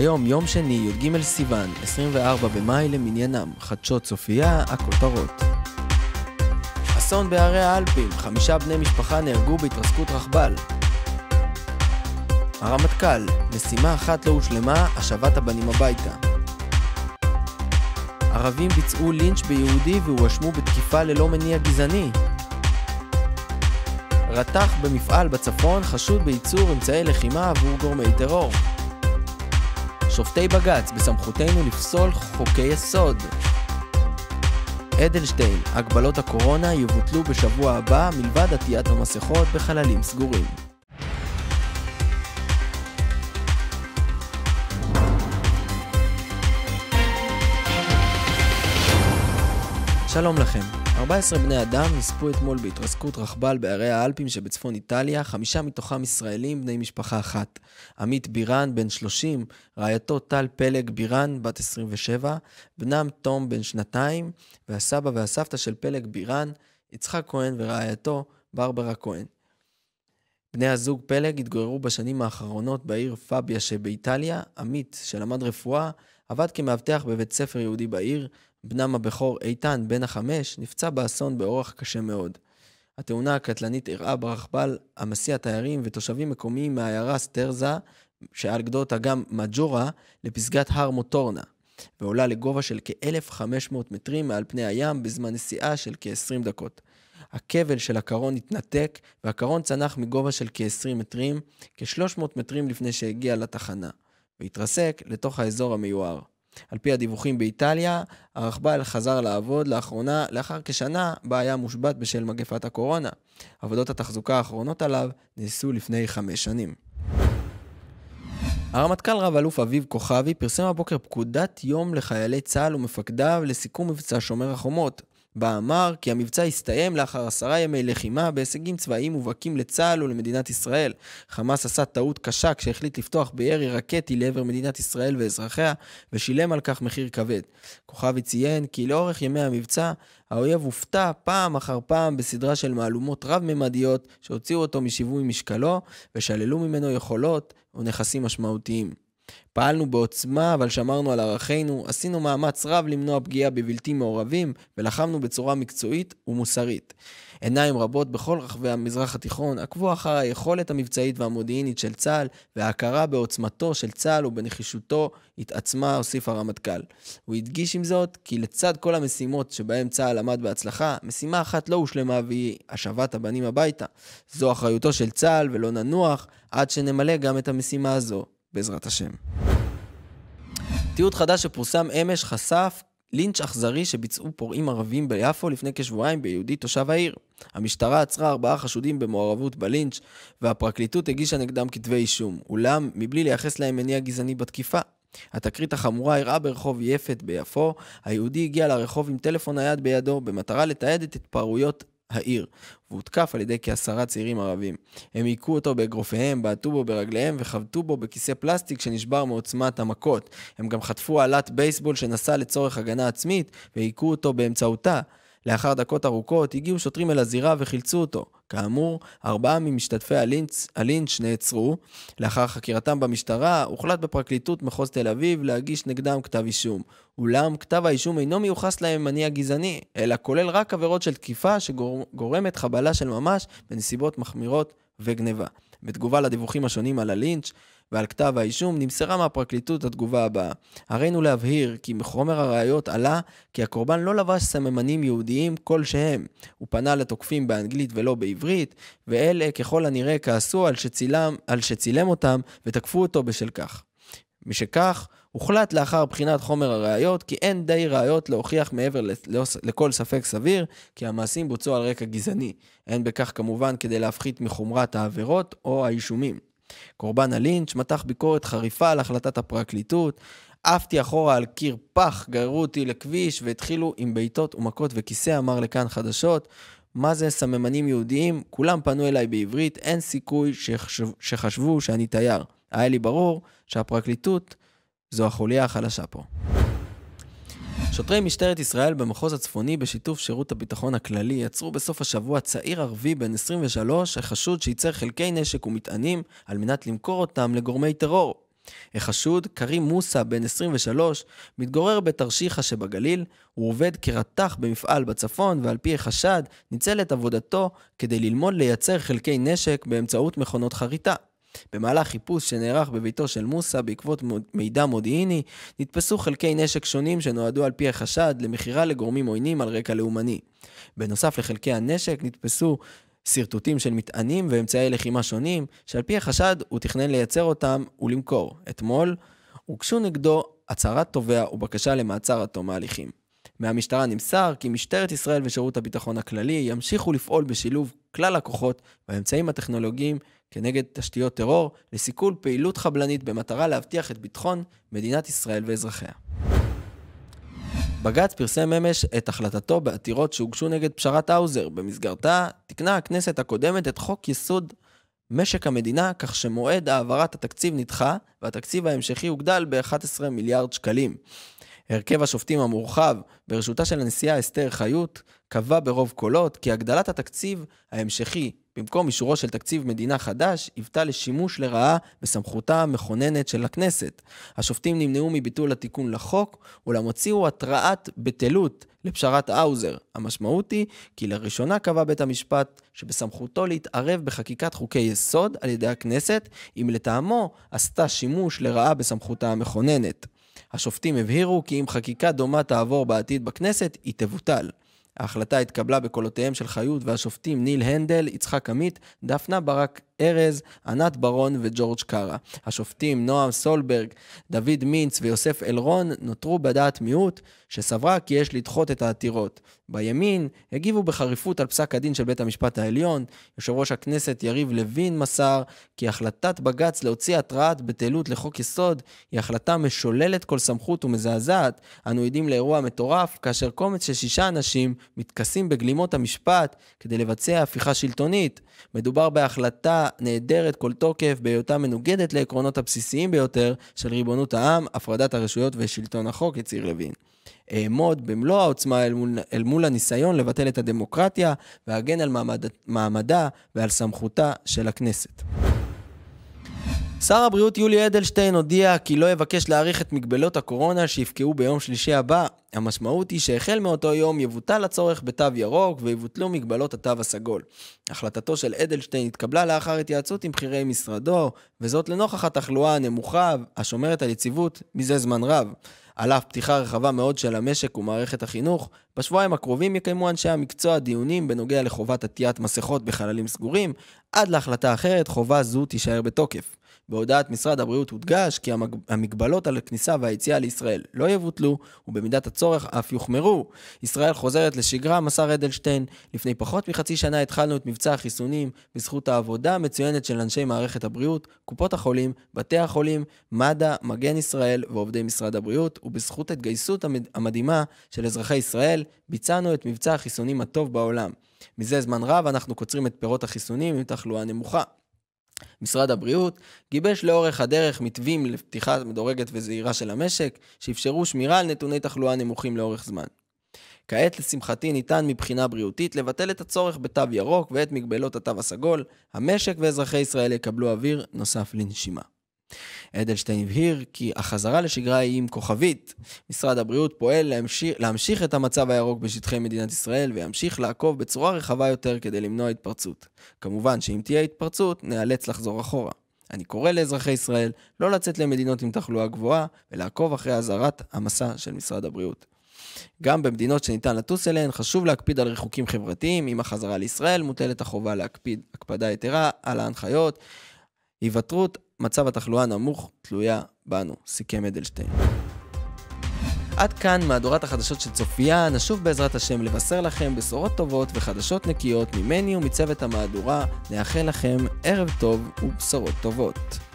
היום יום שני, י"ג סיוון, 24 במאי למניינם, חדשות צופיה, הכותרות. אסון בערי האלפים, חמישה בני משפחה נהרגו בהתרסקות רכבל. הרמטכ"ל, משימה אחת לא הושלמה, השבת הבנים הביתה. ערבים ביצעו לינץ' ביהודי והואשמו בתקיפה ללא מניע גזעני. רתח במפעל בצפון חשוד בייצור אמצעי לחימה עבור גורמי טרור. שופטי בג"ץ, בסמכותנו לפסול חוקי יסוד. אדלשטיין, הגבלות הקורונה יבוטלו בשבוע הבא מלבד עטיית המסכות בחללים סגורים. שלום לכם, 14 בני אדם נספו אתמול בהתרסקות רכבל בערי האלפים שבצפון איטליה, חמישה מתוכם ישראלים בני משפחה אחת. עמית בירן, בן 30, רעייתו טל פלג בירן, בת 27, בנם תום, בן שנתיים, והסבא והסבתא של פלג בירן, יצחק כהן ורעייתו, ברברה כהן. בני הזוג פלג התגוררו בשנים האחרונות בעיר פאביה שבאיטליה. עמית, שלמד רפואה, עבד כמאבטח בבית ספר יהודי בעיר, בנם הבכור איתן, בן החמש, נפצע באסון באורח קשה מאוד. התאונה הקטלנית אירעה ברכבל המסיע תיירים ותושבים מקומיים מהעיירה סטרזה, שעל גדות אגם מג'ורה, לפסגת הר מוטורנה, ועולה לגובה של כ-1,500 מטרים מעל פני הים בזמן נסיעה של כ-20 דקות. הכבל של הקרון התנתק, והקרון צנח מגובה של כ-20 מטרים, כ-300 מטרים לפני שהגיע לתחנה, והתרסק לתוך האזור המיוער. על פי הדיווחים באיטליה, הרכבל חזר לעבוד לאחרונה, לאחר כשנה בה היה מושבת בשל מגפת הקורונה. עבודות התחזוקה האחרונות עליו נעשו לפני חמש שנים. הרמטכ"ל רב-אלוף אביב כוכבי פרסם הבוקר פקודת יום לחיילי צה"ל ומפקדיו לסיכום מבצע שומר החומות. בה אמר כי המבצע הסתיים לאחר עשרה ימי לחימה בהישגים צבאיים מובהקים לצה"ל ולמדינת ישראל. חמאס עשה טעות קשה כשהחליט לפתוח בירי רקטי לעבר מדינת ישראל ואזרחיה, ושילם על כך מחיר כבד. כוכבי ציין כי לאורך ימי המבצע, האויב הופתע פעם אחר פעם בסדרה של מהלומות רב-ממדיות שהוציאו אותו משיווי משקלו ושללו ממנו יכולות ונכסים משמעותיים. פעלנו בעוצמה, אבל שמרנו על ערכינו, עשינו מאמץ רב למנוע פגיעה בבלתי מעורבים, ולחמנו בצורה מקצועית ומוסרית. עיניים רבות בכל רחבי המזרח התיכון עקבו אחר היכולת המבצעית והמודיעינית של צה"ל, וההכרה בעוצמתו של צה"ל ובנחישותו התעצמה, הוסיף הרמטכ"ל. הוא הדגיש עם זאת כי לצד כל המשימות שבהן צה"ל עמד בהצלחה, משימה אחת לא הושלמה והיא השבת הבנים הביתה. זו אחריותו של צה"ל ולא ננוח עד שנמלא גם את המשימה הזו. בעזרת השם. תיעוד חדש שפורסם אמש חשף לינץ' אכזרי שביצעו פורעים ערבים ביפו לפני כשבועיים ביהודי תושב העיר. המשטרה עצרה ארבעה חשודים במעורבות בלינץ' והפרקליטות הגישה נגדם כתבי אישום, אולם מבלי לייחס להם מניע גזעני בתקיפה. התקרית החמורה אירעה ברחוב יפת ביפו, היהודי הגיע לרחוב עם טלפון נייד בידו במטרה לתעד את התפרעויות העיר, והותקף על ידי כעשרה צעירים ערבים. הם היכו אותו באגרופיהם, בעטו בו ברגליהם וחבטו בו בכיסא פלסטיק שנשבר מעוצמת המכות. הם גם חטפו עלת בייסבול שנסע לצורך הגנה עצמית, והיכו אותו באמצעותה. לאחר דקות ארוכות הגיעו שוטרים אל הזירה וחילצו אותו. כאמור, ארבעה ממשתתפי הלינץ', הלינץ' נעצרו. לאחר חקירתם במשטרה, הוחלט בפרקליטות מחוז תל אביב להגיש נגדם כתב אישום. אולם כתב האישום אינו מיוחס להם מניע גזעני, אלא כולל רק עבירות של תקיפה שגורמת חבלה של ממש בנסיבות מחמירות וגניבה. בתגובה לדיווחים השונים על הלינץ', ועל כתב האישום, נמסרה מהפרקליטות התגובה הבאה: הרינו להבהיר כי מחומר הראיות עלה כי הקורבן לא לבש סממנים יהודיים כלשהם. הוא פנה לתוקפים באנגלית ולא בעברית, ואלה ככל הנראה כעסו על שצילם, על שצילם אותם ותקפו אותו בשל כך. משכך, הוחלט לאחר בחינת חומר הראיות כי אין די ראיות להוכיח מעבר לכל ספק סביר כי המעשים בוצעו על רקע גזעני. אין בכך כמובן כדי להפחית מחומרת העבירות או האישומים. קורבן הלינץ' מתח ביקורת חריפה על החלטת הפרקליטות. עפתי אחורה על קיר פח, גררו אותי לכביש והתחילו עם בעיטות ומכות וכיסא, אמר לכאן חדשות. מה זה סממנים יהודיים? כולם פנו אליי בעברית, אין סיכוי שחשב, שחשבו שאני תייר. היה לי ברור שהפרקליטות זו החוליה החלשה פה. שוטרי משטרת ישראל במחוז הצפוני בשיתוף שירות הביטחון הכללי יצרו בסוף השבוע צעיר ערבי בן 23 החשוד שייצר חלקי נשק ומטענים על מנת למכור אותם לגורמי טרור. החשוד, כרים מוסא, בן 23, מתגורר בתרשיחא שבגליל, הוא עובד כרתח במפעל בצפון, ועל פי החשד, ניצל את עבודתו כדי ללמוד לייצר חלקי נשק באמצעות מכונות חריטה. במהלך חיפוש שנערך בביתו של מוסא בעקבות מידע מודיעיני, נתפסו חלקי נשק שונים שנועדו על פי החשד למכירה לגורמים עוינים על רקע לאומני. בנוסף לחלקי הנשק נתפסו שרטוטים של מטענים ואמצעי לחימה שונים, שעל פי החשד הוא תכנן לייצר אותם ולמכור. אתמול הוגשו נגדו הצהרת תובע ובקשה למעצר עד תום ההליכים. מהמשטרה נמסר כי משטרת ישראל ושירות הביטחון הכללי ימשיכו לפעול בשילוב כלל הכוחות והאמצעים הטכנולוגיים כנגד תשתיות טרור לסיכול פעילות חבלנית במטרה להבטיח את ביטחון מדינת ישראל ואזרחיה. בג"ץ פרסם אמש את החלטתו בעתירות שהוגשו נגד פשרת האוזר, במסגרתה תיקנה הכנסת הקודמת את חוק יסוד משק המדינה, כך שמועד העברת התקציב נדחה, והתקציב ההמשכי הוגדל ב-11 מיליארד שקלים. הרכב השופטים המורחב בראשותה של הנשיאה אסתר חיות קבע ברוב קולות כי הגדלת התקציב ההמשכי במקום אישורו של תקציב מדינה חדש, היוותה לשימוש לרעה בסמכותה המכוננת של הכנסת. השופטים נמנעו מביטול התיקון לחוק, אולם הוציאו התרעת בטלות לפשרת האוזר. המשמעות היא כי לראשונה קבע בית המשפט שבסמכותו להתערב בחקיקת חוקי יסוד על ידי הכנסת, אם לטעמו עשתה שימוש לרעה בסמכותה המכוננת. השופטים הבהירו כי אם חקיקה דומה תעבור בעתיד בכנסת, היא תבוטל. ההחלטה התקבלה בקולותיהם של חיות והשופטים ניל הנדל, יצחק עמית, דפנה ברק ארז, ענת ברון וג'ורג' קארה. השופטים נועם סולברג, דוד מינץ ויוסף אלרון נותרו בדעת מיעוט, שסברה כי יש לדחות את העתירות. בימין הגיבו בחריפות על פסק הדין של בית המשפט העליון. יושב ראש הכנסת יריב לוין מסר כי החלטת בג"ץ להוציא התרעת בטלות לחוק יסוד היא החלטה משוללת כל סמכות ומזעזעת. אנו עדים לאירוע מטורף, כאשר קומץ של שישה אנשים מתכסים בגלימות המשפט כדי לבצע הפיכה שלטונית. מדובר בהחלטה נעדרת כל תוקף בהיותה מנוגדת לעקרונות הבסיסיים ביותר של ריבונות העם, הפרדת הרשויות ושלטון החוק, הצהיר לוין. אעמוד במלוא העוצמה אל מול, אל מול הניסיון לבטל את הדמוקרטיה ואגן על מעמד, מעמדה ועל סמכותה של הכנסת. שר הבריאות יולי אדלשטיין הודיע כי לא יבקש להאריך את מגבלות הקורונה שיפקעו ביום שלישי הבא. המשמעות היא שהחל מאותו יום יבוטל הצורך בתו ירוק ויבוטלו מגבלות התו הסגול. החלטתו של אדלשטיין התקבלה לאחר התייעצות עם בכירי משרדו, וזאת לנוכח התחלואה הנמוכה השומרת על יציבות מזה זמן רב. על אף פתיחה רחבה מאוד של המשק ומערכת החינוך, בשבועיים הקרובים יקיימו אנשי המקצוע דיונים בנוגע לחובת עטיית מסכות בחללים סגורים, עד להחלטה אחרת חובה זו תישאר בתוקף. בהודעת משרד הבריאות הודגש כי המגבלות על הכניסה והיציאה לישראל לא יבוטלו, ובמידת הצורך אף יוחמרו. ישראל חוזרת לשגרה, מסר אדלשטיין. לפני פחות מחצי שנה התחלנו את מבצע החיסונים בזכות העבודה המצוינת של אנשי מערכת הבריאות, קופות החולים, בתי החולים, מד"א, מגן ישראל ועובדי משרד הבריאות, ובזכות ההתגייסות המדהימה של אזרחי ישראל, ביצענו את מבצע החיסונים הטוב בעולם. מזה זמן רב אנחנו קוצרים את פירות החיסונים עם תחלואה נמוכה. משרד הבריאות גיבש לאורך הדרך מתווים לפתיחה מדורגת וזהירה של המשק, שאפשרו שמירה על נתוני תחלואה נמוכים לאורך זמן. כעת, לשמחתי, ניתן מבחינה בריאותית לבטל את הצורך בתו ירוק ואת מגבלות התו הסגול, המשק ואזרחי ישראל יקבלו אוויר נוסף לנשימה. אדלשטיין הבהיר כי החזרה לשגרה היא עם כוכבית. משרד הבריאות פועל להמשיך, להמשיך את המצב הירוק בשטחי מדינת ישראל וימשיך לעקוב בצורה רחבה יותר כדי למנוע התפרצות. כמובן שאם תהיה התפרצות, ניאלץ לחזור אחורה. אני קורא לאזרחי ישראל לא לצאת למדינות עם תחלואה גבוהה ולעקוב אחרי אזהרת המסע של משרד הבריאות. גם במדינות שניתן לטוס אליהן חשוב להקפיד על ריחוקים חברתיים, עם החזרה לישראל מוטלת החובה להקפיד הקפדה יתרה על ההנחיות היוותרות, מצב התחלואה הנמוך, תלויה בנו, סיכם אדלשטיין. עד כאן מהדורת החדשות של צופיה, נשוב בעזרת השם לבשר לכם בשורות טובות וחדשות נקיות ממני ומצוות המהדורה, נאחל לכם ערב טוב ובשורות טובות.